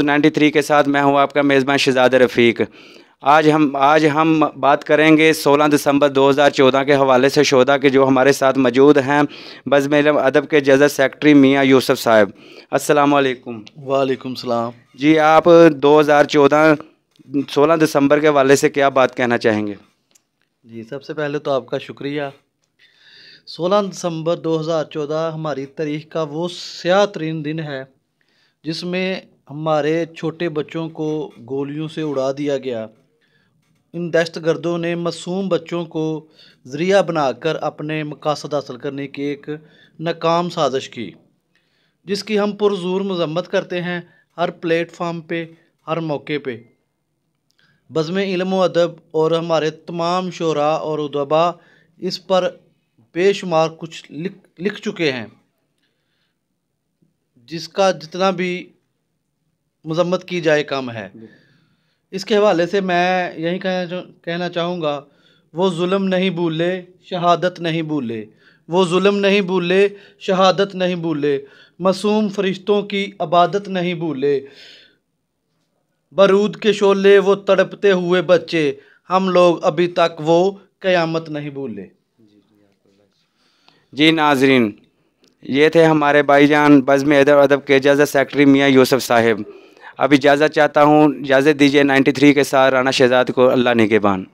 93 के साथ मैं हूं आपका मेज़बान शहजाद रफ़ीक आज हम आज हम बात करेंगे 16 दिसंबर 2014 के हवाले से शोधा के जो हमारे साथ मौजूद हैं बजम अदब के जजर सेक्रटरी मियाँ यूसुफ साहब अस्सलाम वालेकुम सलाम जी आप 2014 16 दिसंबर के हवाले से क्या बात कहना चाहेंगे जी सबसे पहले तो आपका शुक्रिया 16 दिसंबर 2014 हमारी तारीख का वो स्या तरीन दिन है जिसमें हमारे छोटे बच्चों को गोलियों से उड़ा दिया गया इन दहशत गर्दों ने मासूम बच्चों को ज़रिया बनाकर अपने मकासद हासिल करने की एक नाकाम साजिश की जिसकी हम पुरजोर मजम्मत करते हैं हर प्लेटफार्म पे हर मौके पे बज़म इलम अदब और हमारे तमाम शरा और उदबा इस पर बेशुमार कुछ लिख लिख चुके हैं जिसका जितना भी मजम्मत की जाए कम है इसके हवाले से मैं यही कहना कहना चाहूँगा वो जुल्म नहीं भूले शहादत नहीं भूले वो जुल्म नहीं भूले शहादत नहीं भूले मासूम फरिश्तों की अबादत नहीं भूले बारूद के शोले वो तड़पते हुए बच्चे हम लोग अभी तक वो क़यामत नहीं भूले जी नाजरीन ये थे हमारे भाईजान बज़म अदब अदब के जजत सेक्रटरी मियाँ यूसुफ साहब अब इजाज़त चाहता हूँ इजाज़त दीजिए 93 के साथ राना शहजाद को अल्लाह निगेबान